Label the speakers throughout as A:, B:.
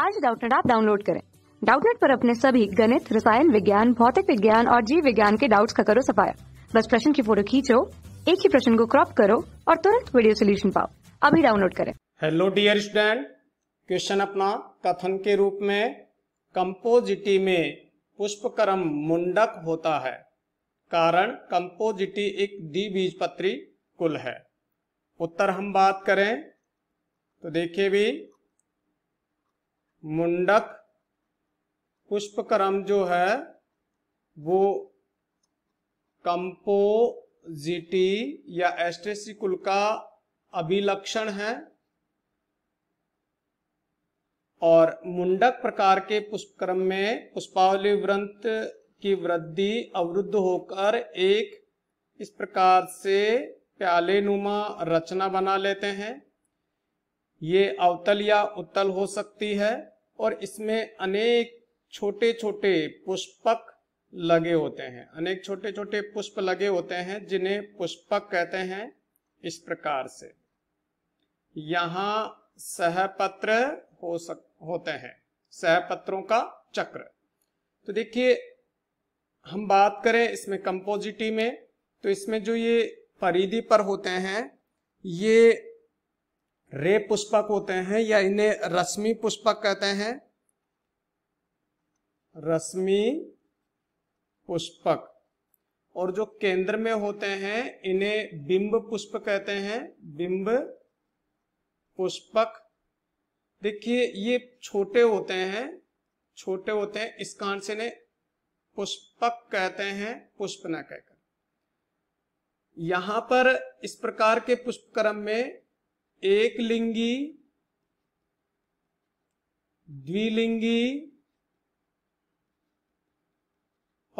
A: आज डाउटनेट आप डाउनलोड करें डाउटनेट पर अपने सभी गणित रसायन विज्ञान भौतिक विज्ञान और जीव विज्ञान के डाउट्स का करो सफाया बस प्रश्न की फोटो खींचो एक ही प्रश्न को क्रॉप करो और तुरंत वीडियो सोल्यूशन पाओ अभी डाउनलोड करें
B: हेलो डियर स्टूडेंट क्वेश्चन अपना कथन के रूप में कंपोजिटी में पुष्पकर्म मुंडक होता है कारण कंपोजिटी एक द्विबीजपत्री कुल है उत्तर हम बात करें तो देखिए भी मुंडक पुष्प क्रम जो है वो कंपोजिटी या एस्टेसिकुल का अभिलक्षण है और मुंडक प्रकार के पुष्पक्रम में पुष्पावली व्रंत की वृद्धि अवरुद्ध होकर एक इस प्रकार से प्याले नुमा रचना बना लेते हैं ये अवतल या उत्तल हो सकती है और इसमें अनेक छोटे छोटे पुष्पक लगे होते हैं अनेक छोटे छोटे पुष्प लगे होते हैं जिन्हें पुष्पक कहते हैं इस प्रकार से यहां सहपत्र हो सक होते हैं सहपत्रों का चक्र तो देखिए हम बात करें इसमें कंपोजिटी में तो इसमें जो ये परिधि पर होते हैं ये रे पुष्पक होते हैं या इन्हें रश्मि पुष्पक कहते हैं रश्मि पुष्पक और जो केंद्र में होते हैं इन्हें बिंब पुष्प कहते हैं बिंब पुष्पक देखिए ये छोटे होते हैं छोटे होते हैं इस कारण से इन्हें पुष्पक कहते हैं पुष्प न कहकर यहां पर इस प्रकार के पुष्प क्रम में एक लिंगी द्विलिंगी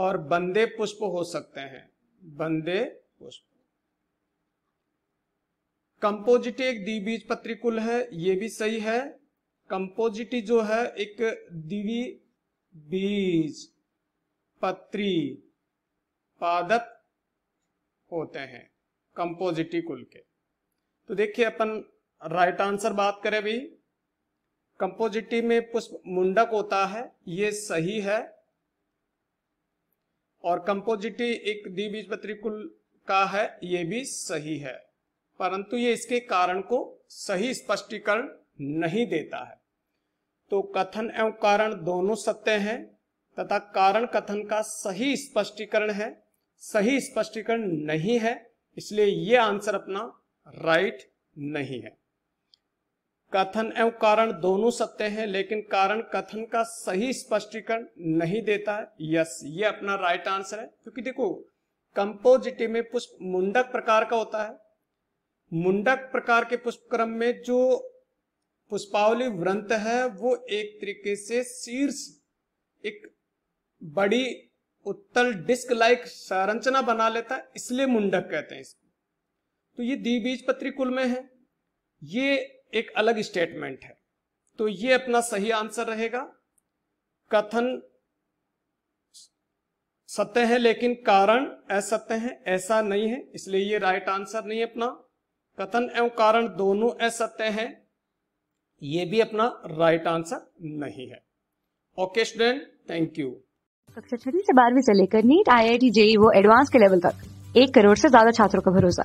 B: और बंदे पुष्प हो सकते हैं बंदे पुष्प कंपोजिट एक द्विबीज पत्री कुल है यह भी सही है कंपोजिटी जो है एक दिवी बीज पत्री पादप होते हैं कंपोजिटी कुल के तो देखिए अपन राइट आंसर बात करें अभी कंपोजिटिव में पुष्प मुंडक होता है ये सही है और कंपोजिटिव एक द्विबीजपत्री कुल का है ये भी सही है परंतु ये इसके कारण को सही स्पष्टीकरण नहीं देता है तो कथन एवं कारण दोनों सत्य हैं तथा कारण कथन का सही स्पष्टीकरण है सही स्पष्टीकरण नहीं है इसलिए ये आंसर अपना राइट नहीं है कथन एवं कारण दोनों सत्य हैं लेकिन कारण कथन का सही स्पष्टीकरण नहीं देता है यस ये अपना राइट आंसर है क्योंकि देखो कंपोजिटिव में पुष्प मुंडक प्रकार का होता है मुंडक प्रकार के पुष्प क्रम में जो पुष्पावली व्रंत है वो एक तरीके से शीर्ष एक बड़ी उत्तल डिस्क लाइक संरचना बना लेता है इसलिए मुंडक कहते हैं इसको तो ये द्विबीजपत्री कुल में है ये एक अलग स्टेटमेंट है तो ये अपना सही आंसर रहेगा कथन सत्य है लेकिन कारण असत्य है ऐसा नहीं है इसलिए ये राइट आंसर नहीं है अपना कथन एवं कारण दोनों असत्य हैं ये भी अपना राइट आंसर नहीं है ओके स्टूडेंट थैंक यू
A: कक्षा छठी से बारहवीं से लेकर NEET I I T JEE वो एडवांस के लेवल तक एक करोड़ से ज्यादा छात्रों का भरोसा